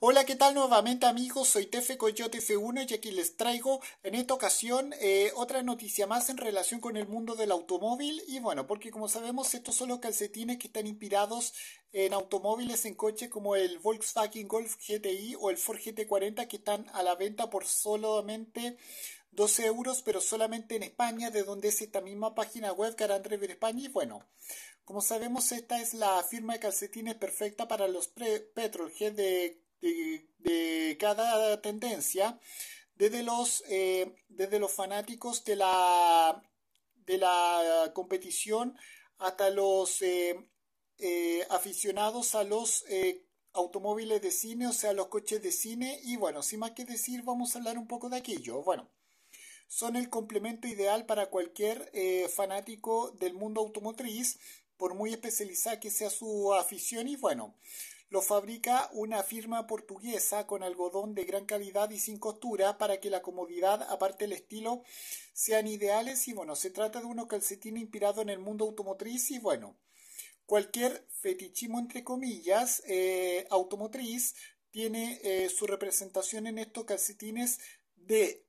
Hola, ¿qué tal nuevamente amigos? Soy Tefe Coyote f 1 y aquí les traigo en esta ocasión eh, otra noticia más en relación con el mundo del automóvil y bueno, porque como sabemos estos son los calcetines que están inspirados en automóviles en coche como el Volkswagen Golf GTI o el Ford GT40 que están a la venta por solamente 12 euros, pero solamente en España, de donde es esta misma página web Garant España. Y bueno, como sabemos, esta es la firma de calcetines perfecta para los petrolheads de de, cada tendencia desde los, eh, desde los fanáticos de la, de la competición hasta los eh, eh, aficionados a los automóviles de cine, o sea, los coches de cine. Y bueno, sin más que decir, vamos a hablar un poco de aquello. Bueno, son el complemento ideal para cualquier fanático del mundo automotriz, por muy especializada que sea su afición. Y bueno, lo fabrica una firma portuguesa con algodón de gran calidad y sin costura para que la comodidad, aparte del estilo, sean ideales. Y bueno, se trata de unos calcetines inspirados en el mundo automotriz y bueno, cualquier fetichismo entre comillas eh, automotriz tiene eh, su representación en estos calcetines de,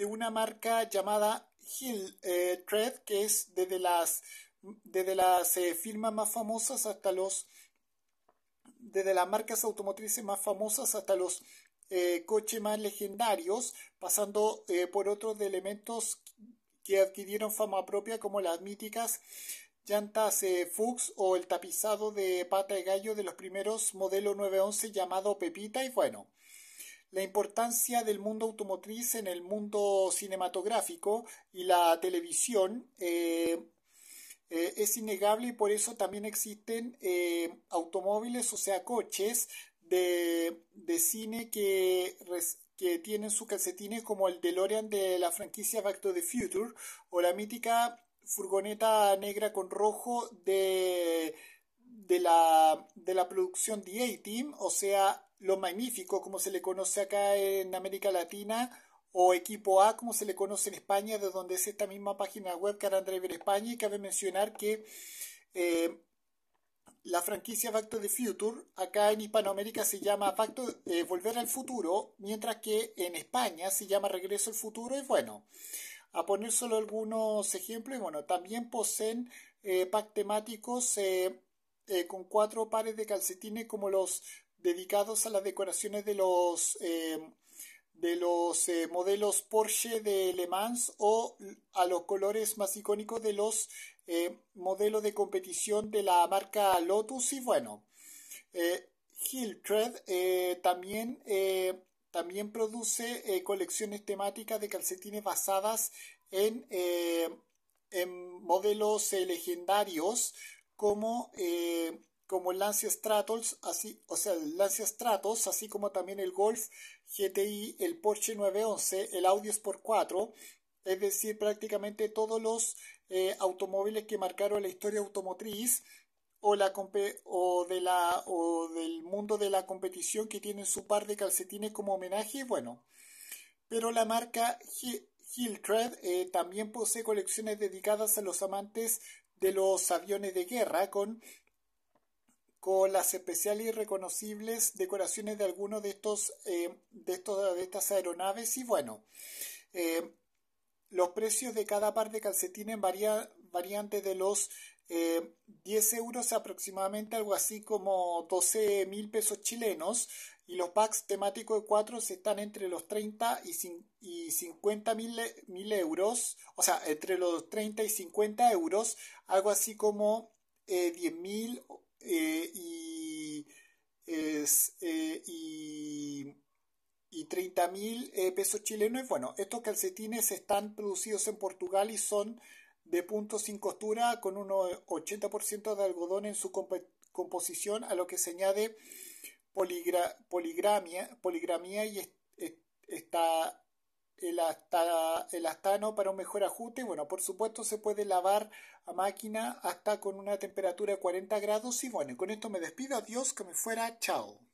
una marca llamada Hill eh, que es desde las, desde las firmas más famosas hasta los desde las marcas automotrices más famosas hasta los eh, coches más legendarios, pasando eh, por otros elementos que adquirieron fama propia como las míticas llantas eh, Fuchs o el tapizado de pata de gallo de los primeros modelos 911 llamado Pepita y bueno, la importancia del mundo automotriz en el mundo cinematográfico y la televisión eh, es innegable y por eso también existen eh, automóviles, o sea, coches de, cine que, tienen sus calcetines como el DeLorean de la franquicia Back to the Future o la mítica furgoneta negra con rojo de, la, de la producción The A-Team, o sea, lo magnífico, como se le conoce acá en América Latina, o Equipo A, como se le conoce en España, de donde es esta misma página web Carandriver España, y cabe mencionar que eh, la franquicia Facto de Future acá en Hispanoamérica se llama Facto eh, Volver al Futuro, mientras que en España se llama Regreso al Futuro, y bueno, a poner solo algunos ejemplos, bueno, también poseen eh, packs temáticos con cuatro pares de calcetines como los dedicados a las decoraciones de los de los eh, modelos Porsche de Le Mans o a los colores más icónicos de los eh, modelos de competición de la marca Lotus y bueno eh, eh también también produce colecciones temáticas de calcetines basadas en, en modelos legendarios como como el Lancia Stratos, así, o sea, Lancia Stratos, así como también el Golf GTI, el Porsche 911, el Audi Sport 4, es decir, prácticamente todos los eh, automóviles que marcaron la historia automotriz o, la, o, la, del mundo de la competición que tienen su par de calcetines como homenaje, bueno. Pero la marca Hiltred eh, también posee colecciones dedicadas a los amantes de los aviones de guerra, con con las especiales y reconocibles decoraciones de algunos de estos, eh, de de estas aeronaves y bueno eh, los precios de cada par de calcetines varían desde los 10 eh, euros aproximadamente algo así como 12 mil pesos chilenos y los packs temáticos de 4 están entre los 30 y, y 50 mil euros o sea entre los 30 y 50 euros algo así como 10 mil eh, y, es, eh, y, mil eh, pesos chilenos. Bueno, estos calcetines están producidos en Portugal y son de punto sin costura con un 80% de algodón en su composición, a lo que se añade poligramia, y está el, hasta, el astano para un mejor ajuste. Bueno, por supuesto se puede lavar a máquina hasta con una temperatura de 40 grados. Y bueno, con esto me despido. Adiós, que me fuera. Chao.